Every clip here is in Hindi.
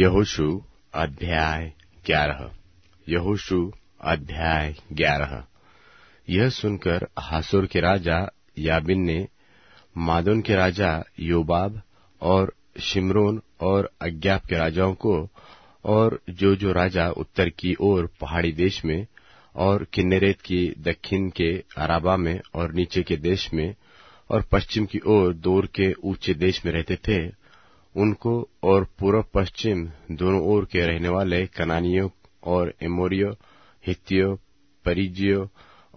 यहोशु अध्याय ग्यारह यहोशु अध्याय ग्यारह यह सुनकर हासुर के राजा याबिन ने मादोन के राजा योबाब और शिमरोन और अज्ञाप के राजाओं को और जो जो राजा उत्तर की ओर पहाड़ी देश में और किन्नेरेत की दक्षिण के अराबा में और नीचे के देश में और पश्चिम की ओर दूर के ऊंचे देश में रहते थे उनको और पूर्व पश्चिम दोनों ओर के रहने वाले कनानियों और एमोरियो हित्तियों परिजियो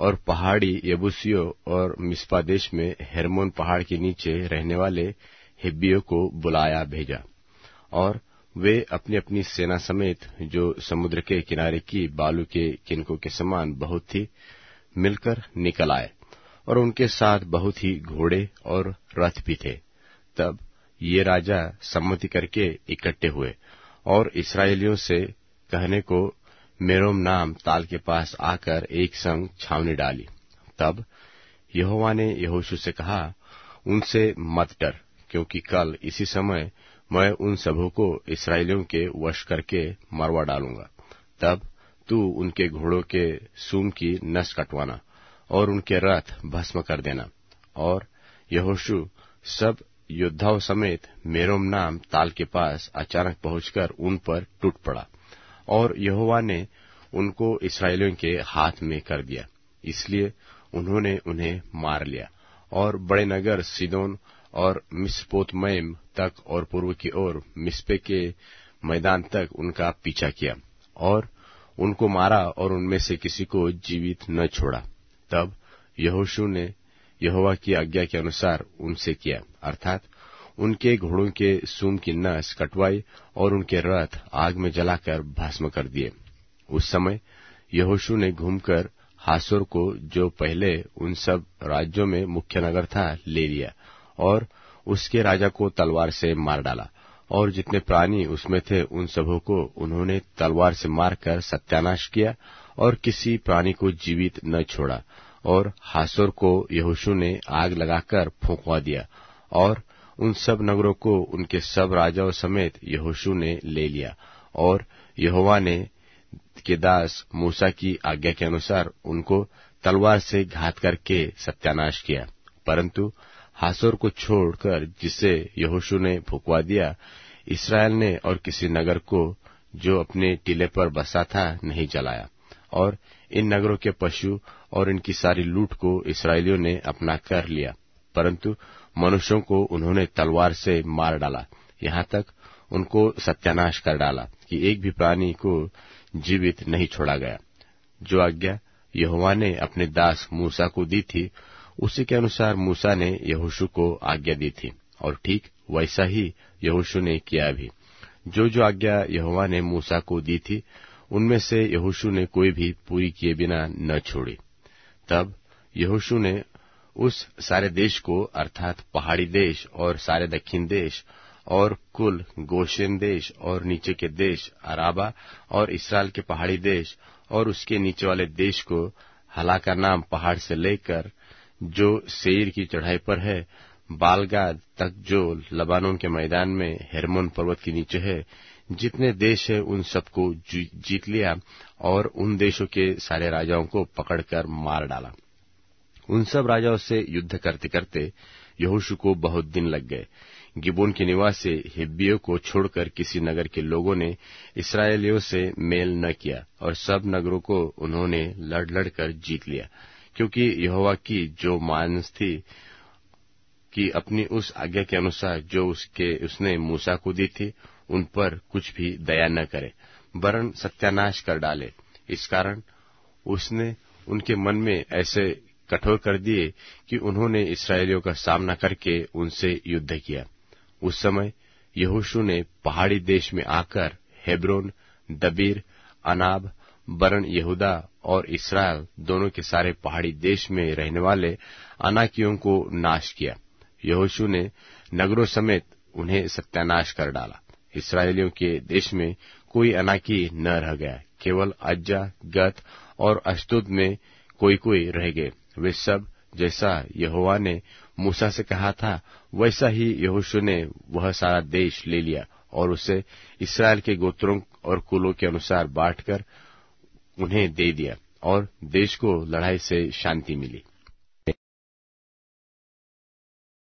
और पहाड़ी यबुसियों और मिस्पा देश में हेरमोन पहाड़ के नीचे रहने वाले हिब्बियों को बुलाया भेजा और वे अपनी अपनी सेना समेत जो समुद्र के किनारे की बालू के किनको के समान बहुत थी मिलकर निकल आए और उनके साथ बहुत ही घोड़े और रथ भी थे तब ये राजा सम्मति करके इकट्ठे हुए और इसराइलियों से कहने को मेरोम नाम ताल के पास आकर एक संग छावनी डाली तब यहोवा ने यहोशु से कहा उनसे मत डर क्योंकि कल इसी समय मैं उन सबों को इसराइलियों के वश करके मरवा डालूंगा तब तू उनके घोड़ों के सूम की नस कटवाना और उनके रथ भस्म कर देना और यहोशु सब योद्धाओं समेत मेरोम नाम ताल के पास अचानक पहुंचकर उन पर टूट पड़ा और यहोवा ने उनको इसराइलियों के हाथ में कर दिया इसलिए उन्होंने उन्हें मार लिया और बड़े नगर सिदोन और मिसपोतमयम तक और पूर्व की ओर मिसपे के मैदान तक उनका पीछा किया और उनको मारा और उनमें से किसी को जीवित न छोड़ा तब यहोशू ने यहोवा की आज्ञा के अनुसार उनसे किया अर्थात उनके घोड़ों के सूम की नस कटवाई और उनके रथ आग में जलाकर भस्म कर दिए उस समय यहोशु ने घूमकर हासोर को जो पहले उन सब राज्यों में मुख्य नगर था ले लिया और उसके राजा को तलवार से मार डाला और जितने प्राणी उसमें थे उन सबों को उन्होंने तलवार से मारकर सत्यानाश किया और किसी प्राणी को जीवित न छोड़ा और हासुर को यहोशू ने आग लगाकर फूकवा दिया और उन सब नगरों को उनके सब राजाओं समेत यहोशू ने ले लिया और यहोवा ने के दास मूसा की आज्ञा के अनुसार उनको तलवार से घात करके सत्यानाश किया परंतु हासुर को छोड़कर जिसे यहोशू ने फूकवा दिया इसराइल ने और किसी नगर को जो अपने टीले पर बसा था नहीं जलाया और इन नगरों के पशु और इनकी सारी लूट को इसराइलियों ने अपना कर लिया परंतु मनुष्यों को उन्होंने तलवार से मार डाला यहां तक उनको सत्यानाश कर डाला कि एक भी प्राणी को जीवित नहीं छोड़ा गया जो आज्ञा यहुआ ने अपने दास मूसा को दी थी उसी के अनुसार मूसा ने यहोशु को आज्ञा दी थी और ठीक वैसा ही यहोशु ने किया भी जो जो आज्ञा यहुआ ने मूसा को दी थी उनमें से यहोशू ने कोई भी पूरी किए बिना न छोड़ी तब यहोशू ने उस सारे देश को अर्थात पहाड़ी देश और सारे दक्षिण देश और कुल गोशेन देश और नीचे के देश अराबा और इसराइल के पहाड़ी देश और उसके नीचे वाले देश को हला का नाम पहाड़ से लेकर जो शेर की चढ़ाई पर है बालगाद तक जो लबानोन के मैदान में हेरमोन पर्वत के नीचे है जितने देश हैं उन सबको जीत लिया और उन देशों के सारे राजाओं को पकड़कर मार डाला उन सब राजाओं से युद्ध करते करते यहोशु को बहुत दिन लग गए गिबोन के निवास से को छोड़कर किसी नगर के लोगों ने इसराइलियों से मेल न किया और सब नगरों को उन्होंने लड़ लड़कर जीत लिया क्योंकि यहोवा की जो मानस थी कि अपनी उस आज्ञा के अनुसार जो उसके उसने मूसा को दी थी उन पर कुछ भी दया न करे वरन सत्यानाश कर डाले इस कारण उसने उनके मन में ऐसे कठोर कर दिए कि उन्होंने इसराइलियों का सामना करके उनसे युद्ध किया उस समय यहोशु ने पहाड़ी देश में आकर हेब्रोन दबीर अनाब बरन यहूदा और इसराइल दोनों के सारे पहाड़ी देश में रहने वाले अनाकियों को नाश किया यहोशु ने नगरों समेत उन्हें सत्यानाश कर डाला इसराइलियों के देश में कोई अनाकी न रह गया केवल अज्जा गत और अश्तुद में कोई कोई रह गए वे सब जैसा यहोवा ने मूसा से कहा था वैसा ही यहोशु ने वह सारा देश ले लिया और उसे इसराइल के गोत्रों और कुलों के अनुसार बांटकर उन्हें दे दिया और देश को लड़ाई से शांति मिली